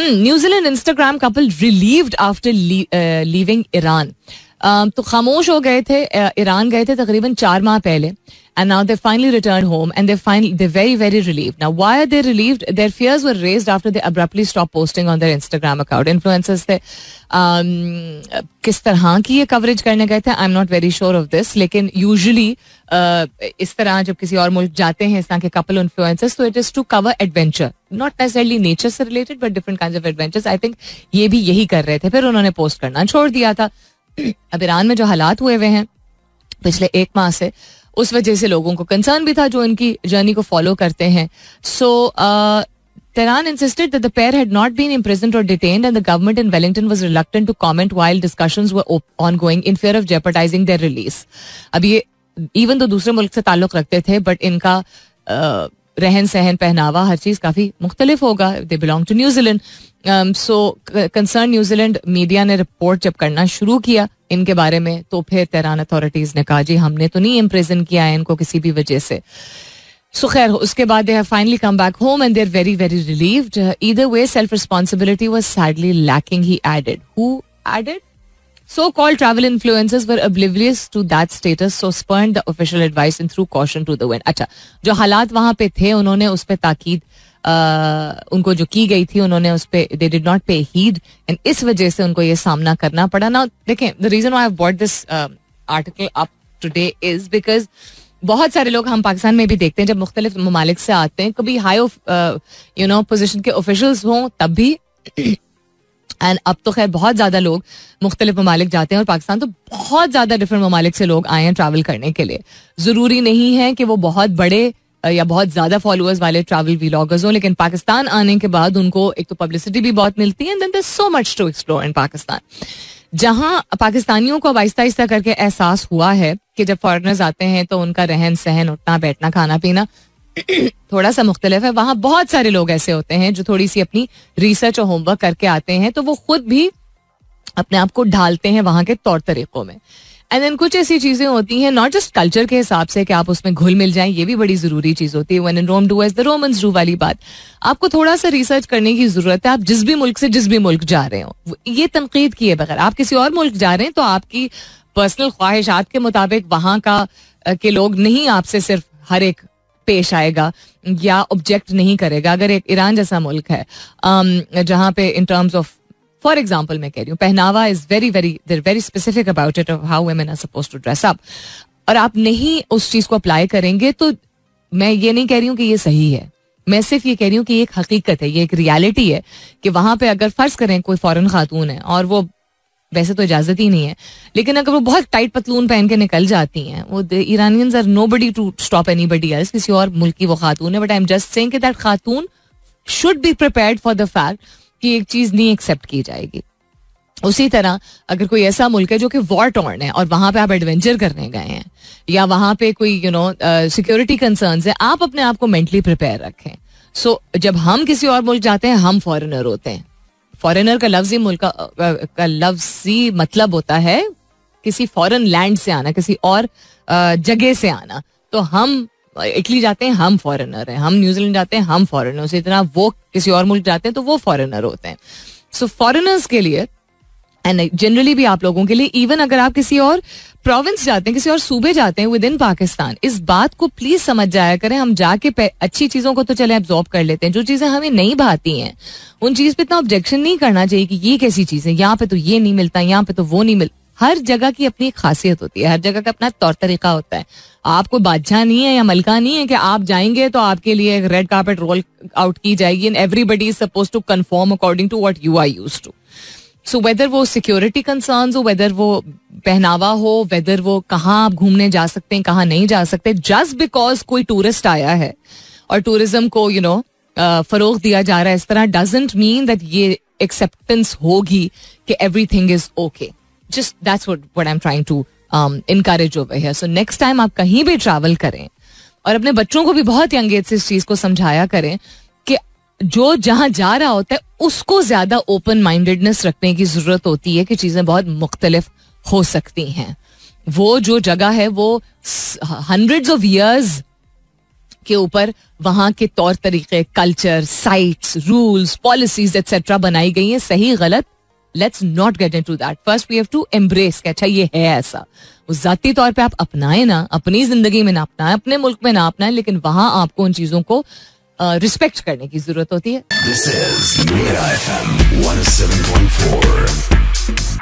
Hmm, New Zealand Instagram couple relieved after uh, leaving Iran. Um, तो खामोश हो गए थे ईरान गए थे तकरीबन चार माह पहले and now they finally return home and they very very relieve now why are they relieve their fears were raise after they abruptly stop posting on their Instagram account influencers थे um, किस तरह की ये coverage करने गए थे I am not very sure of this लेकिन usually इस तरह जब किसी और मुल्क जाते हैं इस तरह के कपल इन्फ्लुएंसर्स तो it is to cover adventure not necessarily nature से related but different kind of adventures I think ये भी यही कर रहे थे फिर उन्होंने पोस्ट करना छोड़ दिया था अब ईरान में जो हालात हुए हुए हैं पिछले एक माह से उस वजह से लोगों को कंसर्न भी था जो इनकी जर्नी को फॉलो करते हैं सो Tehran insisted that the pair had not been imprisoned or detained, and the government in Wellington was reluctant to comment while discussions were ongoing in fear of jeopardizing their release. अब ये even तो दूसरे मुल्क से ताल्लुक रखते थे but इनका रहन सहन पहनावा हर चीज़ काफ़ी मुख्तलिफ होगा they belong to New Zealand so concern New Zealand media ने रिपोर्ट जब करना शुरू किया इनके बारे में तो फिर तैरान अथॉरिटीज़ ने कहा जी हमने तो नहीं इम्प्रेजन किया है इनको किसी भी वजह से सो खैर उसके बाद they have finally come back home and they're very very relieved either way self responsibility was sadly lacking he added who added so called travel influencers were oblivious to that status so spurn the official advice and threw caution to the wind. अच्छा जो हालात वहां पे थे उन्होंने उस पर ताकीद Uh, उनको जो की गई थी उन्होंने उस पर they did not pay heed and इस वजह से उनको ये सामना करना पड़ा ना देखें the reason I bought this article up today is because बहुत सारे लोग हम पाकिस्तान में भी देखते हैं जब मुख्तलिफ ममालिक से आते हैं कभी हाई यू नो पोजिशन के ऑफिशल्स हों तब भी एंड अब तो खैर बहुत ज़्यादा लोग मुख्तलिफ ममालिक जाते हैं और पाकिस्तान तो बहुत ज़्यादा डिफरेंट ममालिक से लोग आए हैं ट्रैवल करने के लिए ज़रूरी नहीं है कि वो बहुत बड़े या बहुत ज़्यादा फॉलोअर्स वाले ट्रैवल व्लॉगर्स हों लेकिन पाकिस्तान आने के बाद उनको एक तो पब्लिसिटी भी बहुत मिलती है and then so much to explore in Pakistan जहाँ पाकिस्तानियों को अब आहिस्ता आहिस्ता करके एहसास हुआ है कि जब फॉरनर्स आते हैं तो उनका रहन सहन उठना बैठना खाना पीना थोड़ा सा मुख्तलिफ है वहाँ बहुत सारे लोग ऐसे होते हैं जो थोड़ी सी अपनी रिसर्च और होमवर्क करके आते हैं तो वो खुद भी अपने आप को ढालते हैं वहां के तौर तरीकों में एंड देन कुछ ऐसी चीजें होती हैं नॉट जस्ट कल्चर के हिसाब से कि आप उसमें घुल मिल जाएं ये भी बड़ी जरूरी चीज होती है when and Rome do as the do वाली बात आपको थोड़ा सा रिसर्च करने की जरूरत है आप जिस भी मुल्क से जिस भी मुल्क जा रहे हो ये तनकीद किए बगैर आप किसी और मुल्क जा रहे हैं तो आपकी पर्सनल ख्वाहिशात के मुताबिक वहाँ का के लोग नहीं आपसे सिर्फ हर एक पेश आएगा या ऑब्जेक्ट नहीं करेगा अगर एक ईरान जैसा मुल्क है um, जहाँ पे in terms of for example मैं कह रही हूँ पहनावा is very very they're very specific about it how women are suppose to dress up और आप नहीं उस चीज को अप्लाई करेंगे तो मैं ये नहीं कह रही हूँ कि ये सही है मैं सिर्फ ये कह रही हूँ कि ये एक हकीकत है ये एक रियलिटी है कि वहां पे अगर फर्ज करें कोई फॉरन खातून है और वो वैसे तो इजाजत ही नहीं है लेकिन अगर वो बहुत टाइट पतलून पहन के निकल जाती हैं वो Iranians are nobody to stop anybody else किसी और मुल्क की वो खातून है but I am just saying that खातून should be prepared for the fact कि एक चीज़ नहीं एक्सेप्ट की जाएगी उसी तरह अगर कोई ऐसा मुल्क है जो कि वॉर टॉर्न है और वहां पे आप एडवेंचर करने गए हैं या वहां पे कोई यू नो सिक्योरिटी कंसर्न्स है आप अपने आप को मेंटली प्रिपेयर रखें सो so, जब हम किसी और मुल्क जाते हैं हम फॉरेनर होते हैं फॉरेनर का लफ्ज ही मुल्क का लफ्ज ही मतलब होता है किसी फॉरेन लैंड से आना किसी और जगह से आना तो हम इटली जाते हैं हम फॉरेनर हैं हम न्यूजीलैंड जाते हैं हम फॉरेनर से इतना वो किसी और मुल्क जाते हैं तो वो फॉरेनर होते हैं सो so, फॉरेनर्स के लिए एंड जनरली भी आप लोगों के लिए इवन अगर आप किसी और प्रोविंस जाते हैं किसी और सूबे जाते हैं विद इन पाकिस्तान इस बात को प्लीज समझ जाया करें हम जाके अच्छी चीजों को तो चले एब्जॉर्ब कर लेते हैं जो चीजें हमें नहीं भाती हैं उन चीज पे इतना ऑब्जेक्शन नहीं करना चाहिए कि ये कैसी चीजें यहाँ पे तो ये नहीं मिलता यहाँ पे तो वो नहीं मिलता हर जगह की अपनी खासियत होती है हर जगह का अपना तौर तरीका होता है आपको बादशाह नहीं है या मलका नहीं है कि आप जाएंगे तो आपके लिए रेड कार्पेट रोल आउट की जाएगी and everybody is suppose to conform according to what you are use to so whether वो सिक्योरिटी कंसर्न हो वेदर वो पहनावा हो वेदर वो कहाँ आप घूमने जा सकते हैं कहाँ नहीं जा सकते जस्ट बिकॉज कोई टूरिस्ट आया है और टूरिज्म को यू नो फरोग दिया जा रहा है इस तरह डजेंट मीन दैट ये एक्सेप्टेंस होगी कि everything is okay just that's what I am trying to encourage over here so next time आप कहीं भी ट्रैवल करें और अपने बच्चों को भी बहुत यंग एज से इस चीज को समझाया करें कि जो जहां जा रहा होता है उसको ज्यादा ओपन माइंडेडनेस रखने की जरूरत होती है कि चीजें बहुत मुख्तलिफ हो सकती हैं वो जो जगह है वो हंड्रेड ऑफ ईयर्स के ऊपर वहां के तौर तरीके culture sites rules policies etcetera बनाई गई हैं सही गलत let's not get into that first we have to embrace अच्छा ये है ऐसा उस जाती तौर पे आप अपनाएं ना अपनी जिंदगी में ना अपनाएं अपने मुल्क में ना अपनाएं लेकिन वहां आपको उन चीज़ों को रिस्पेक्ट uh, करने की जरूरत होती है